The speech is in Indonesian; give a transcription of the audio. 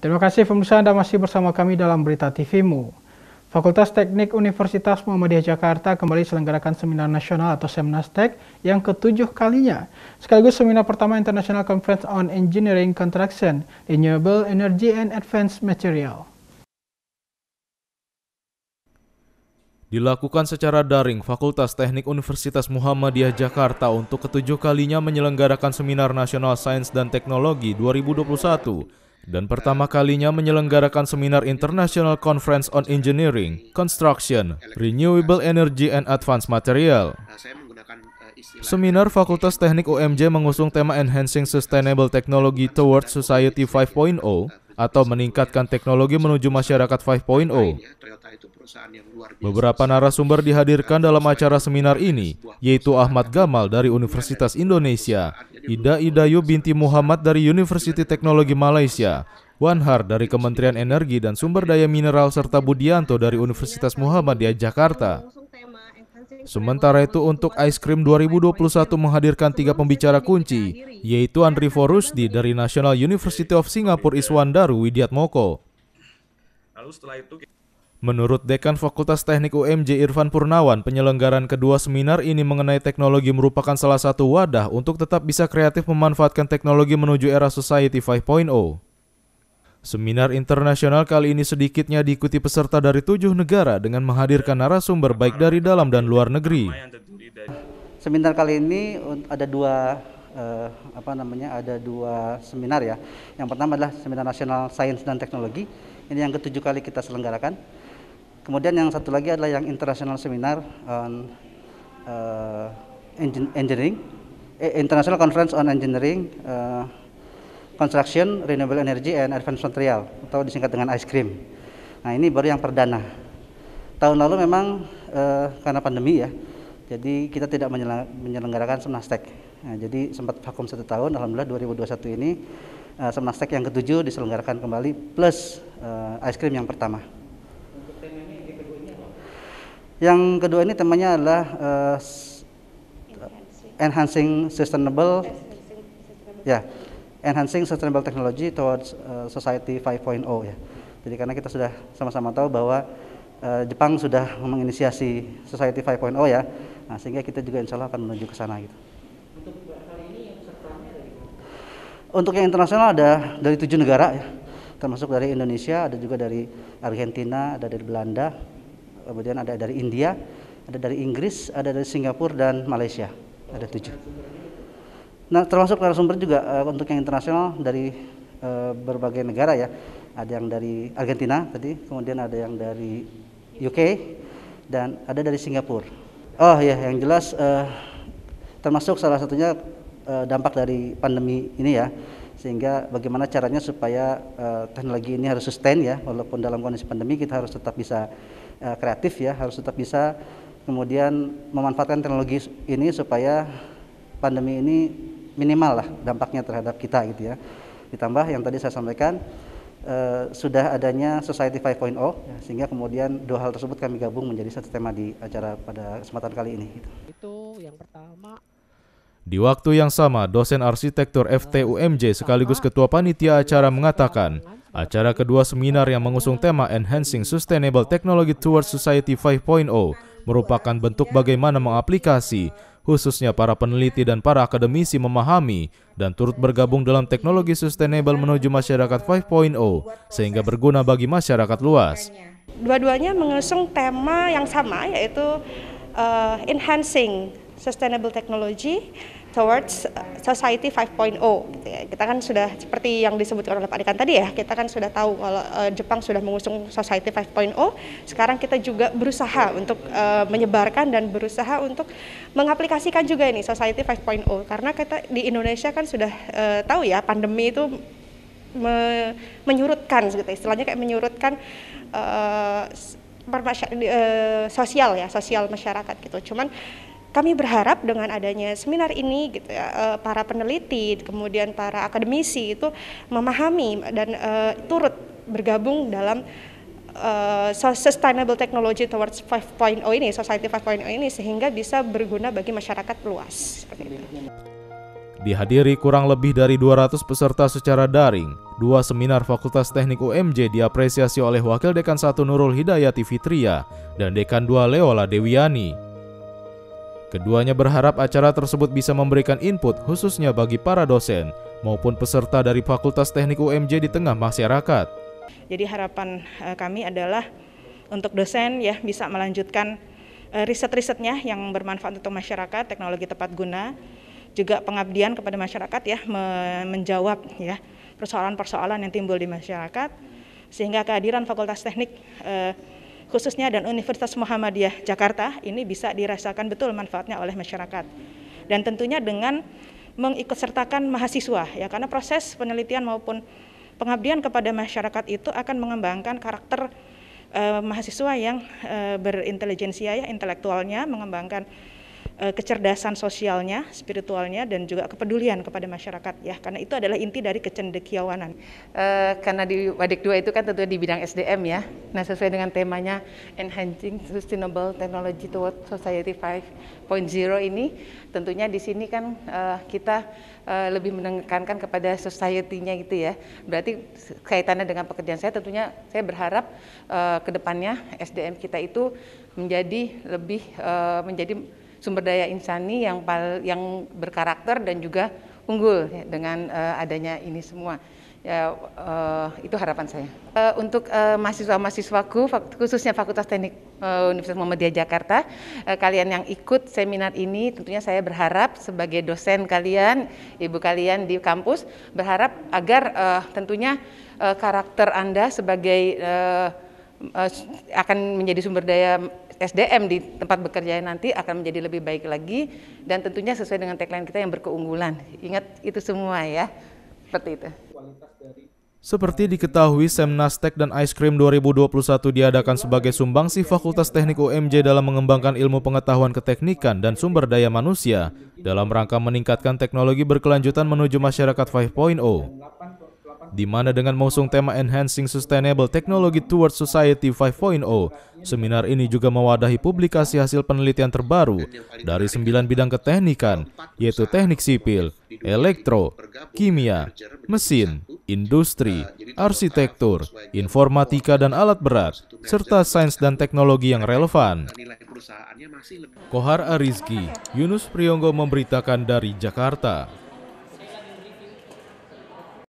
Terima kasih pemirsa Anda masih bersama kami dalam Berita TVMU. Fakultas Teknik Universitas Muhammadiyah Jakarta kembali selenggarakan seminar nasional atau Semnastek yang ketujuh kalinya, sekaligus seminar pertama International Conference on Engineering Contraction, Renewable Energy and Advanced Material. Dilakukan secara daring, Fakultas Teknik Universitas Muhammadiyah Jakarta untuk ketujuh kalinya menyelenggarakan Seminar Nasional Sains dan Teknologi 2021 dan pertama kalinya menyelenggarakan seminar International Conference on Engineering, Construction, Renewable Energy and Advanced Material. Nah, eh, seminar Fakultas Teknik UMJ mengusung tema Enhancing Sustainable Technology Towards Society 5.0 atau meningkatkan teknologi menuju masyarakat 5.0. Nah, iya, Beberapa narasumber dihadirkan dalam acara seminar ini, yaitu Ahmad Gamal dari Universitas Indonesia, Ida Idayu binti Muhammad dari University Teknologi Malaysia, Wanhar dari Kementerian Energi dan Sumber Daya Mineral serta Budianto dari Universitas Muhammadiyah Jakarta. Sementara itu untuk Ice Cream 2021 menghadirkan tiga pembicara kunci, yaitu Andri Forusdi dari National University of Singapore Iswandaru Widiatmoko. Lalu setelah itu Menurut Dekan Fakultas Teknik UMJ Irfan Purnawan, penyelenggaran kedua seminar ini mengenai teknologi merupakan salah satu wadah untuk tetap bisa kreatif memanfaatkan teknologi menuju era Society 5.0. Seminar internasional kali ini sedikitnya diikuti peserta dari tujuh negara dengan menghadirkan narasumber baik dari dalam dan luar negeri. Seminar kali ini ada dua eh, apa namanya ada dua seminar ya. Yang pertama adalah seminar nasional sains dan teknologi. Ini yang ketujuh kali kita selenggarakan Kemudian yang satu lagi adalah yang international seminar on uh, engineering, eh, international conference on engineering, uh, construction, renewable energy, and advanced material atau disingkat dengan ice cream. Nah ini baru yang perdana. Tahun lalu memang uh, karena pandemi ya, jadi kita tidak menyelenggarakan semnastek. Nah, jadi sempat vakum satu tahun, alhamdulillah 2021 ini uh, semnastek yang ketujuh diselenggarakan kembali plus uh, ice cream yang pertama. Yang kedua ini temanya adalah uh, eh, enhancing. enhancing sustainable, ya, yeah, enhancing sustainable technology towards uh, society 5.0 ya. Jadi karena kita sudah sama-sama tahu bahwa uh, Jepang sudah menginisiasi society 5.0 ya, nah, sehingga kita juga insya Allah akan menuju ke sana gitu. Untuk kali ini yang Untuk yang internasional ada dari tujuh negara ya, termasuk dari Indonesia, ada juga dari Argentina, ada dari Belanda, kemudian ada dari India, ada dari Inggris, ada dari Singapura dan Malaysia. Ada tujuh. Nah, termasuk narasumber juga uh, untuk yang internasional dari uh, berbagai negara ya. Ada yang dari Argentina tadi, kemudian ada yang dari UK dan ada dari Singapura. Oh ya, yang jelas uh, termasuk salah satunya uh, dampak dari pandemi ini ya sehingga bagaimana caranya supaya uh, teknologi ini harus sustain ya walaupun dalam kondisi pandemi kita harus tetap bisa Eh, kreatif ya harus tetap bisa kemudian memanfaatkan teknologi ini supaya pandemi ini minimal lah dampaknya terhadap kita gitu ya. Ditambah yang tadi saya sampaikan eh, sudah adanya Society 5.0 ya, sehingga kemudian dua hal tersebut kami gabung menjadi satu tema di acara pada kesempatan kali ini. Gitu. Itu yang pertama di waktu yang sama, dosen arsitektur FTUMJ sekaligus ketua panitia acara mengatakan, acara kedua seminar yang mengusung tema Enhancing Sustainable Technology Towards Society 5.0 merupakan bentuk bagaimana mengaplikasi khususnya para peneliti dan para akademisi memahami dan turut bergabung dalam teknologi sustainable menuju masyarakat 5.0 sehingga berguna bagi masyarakat luas. Dua-duanya mengusung tema yang sama yaitu uh, enhancing sustainable technology towards uh, society 5.0 gitu ya. Kita kan sudah seperti yang disebutkan oleh Pak Dekan tadi ya, kita kan sudah tahu kalau uh, Jepang sudah mengusung society 5.0. Sekarang kita juga berusaha untuk uh, menyebarkan dan berusaha untuk mengaplikasikan juga ini society 5.0 karena kita di Indonesia kan sudah tahu ya pandemi itu me menyurutkan gitu istilahnya kayak menyurutkan uh, uh, sosial ya, sosial masyarakat gitu. Cuman kami berharap dengan adanya seminar ini gitu ya, eh, para peneliti kemudian para akademisi itu memahami dan uh, turut bergabung dalam uh, sustainable technology towards 5.0 ini society 5.0 ini sehingga bisa berguna bagi masyarakat luas seperti itu. Dihadiri kurang lebih dari 200 peserta secara daring, dua seminar Fakultas Teknik UMJ diapresiasi oleh Wakil Dekan 1 Nurul Hidayati Fitria dan Dekan 2 Leola Dewiani. Keduanya berharap acara tersebut bisa memberikan input khususnya bagi para dosen maupun peserta dari Fakultas Teknik UMJ di tengah masyarakat. Jadi harapan eh, kami adalah untuk dosen ya bisa melanjutkan eh, riset-risetnya yang bermanfaat untuk masyarakat, teknologi tepat guna, juga pengabdian kepada masyarakat ya menjawab ya persoalan-persoalan yang timbul di masyarakat sehingga kehadiran Fakultas Teknik eh, khususnya dan Universitas Muhammadiyah Jakarta ini bisa dirasakan betul manfaatnya oleh masyarakat. Dan tentunya dengan mengikutsertakan mahasiswa ya karena proses penelitian maupun pengabdian kepada masyarakat itu akan mengembangkan karakter eh, mahasiswa yang eh, berintelijensia ya intelektualnya mengembangkan Eh, kecerdasan sosialnya, spiritualnya, dan juga kepedulian kepada masyarakat ya, karena itu adalah inti dari kecendekiawanan. E, karena di Wadik 2 itu kan tentu di bidang SDM ya, nah sesuai dengan temanya Enhancing Sustainable Technology Toward Society 5.0 ini, tentunya di sini kan e, kita e, lebih menekankan kepada society-nya gitu ya, berarti kaitannya dengan pekerjaan saya tentunya saya berharap e, ke depannya SDM kita itu menjadi lebih e, menjadi sumber daya insani yang yang berkarakter dan juga unggul ya, dengan uh, adanya ini semua. Ya, uh, itu harapan saya. Uh, untuk uh, mahasiswa-mahasiswaku, khususnya Fakultas Teknik uh, Universitas Muhammadiyah Jakarta, uh, kalian yang ikut seminar ini, tentunya saya berharap sebagai dosen kalian, ibu kalian di kampus, berharap agar uh, tentunya uh, karakter Anda sebagai uh, Eh, akan menjadi sumber daya SDM di tempat bekerja nanti akan menjadi lebih baik lagi dan tentunya sesuai dengan tagline kita yang berkeunggulan. Ingat itu semua ya. Seperti itu. Seperti diketahui, Semnastek dan Ice Cream 2021 diadakan sebagai sumbangsi Fakultas Teknik UMJ dalam mengembangkan ilmu pengetahuan keteknikan dan sumber daya manusia dalam rangka meningkatkan teknologi berkelanjutan menuju masyarakat 5.0 di mana dengan mengusung tema Enhancing Sustainable Technology Towards Society 5.0, seminar ini juga mewadahi publikasi hasil penelitian terbaru dari sembilan bidang keteknikan, yaitu teknik sipil, elektro, kimia, mesin, industri, arsitektur, informatika dan alat berat, serta sains dan teknologi yang relevan. Kohar Arizki, Yunus Priyonggo memberitakan dari Jakarta.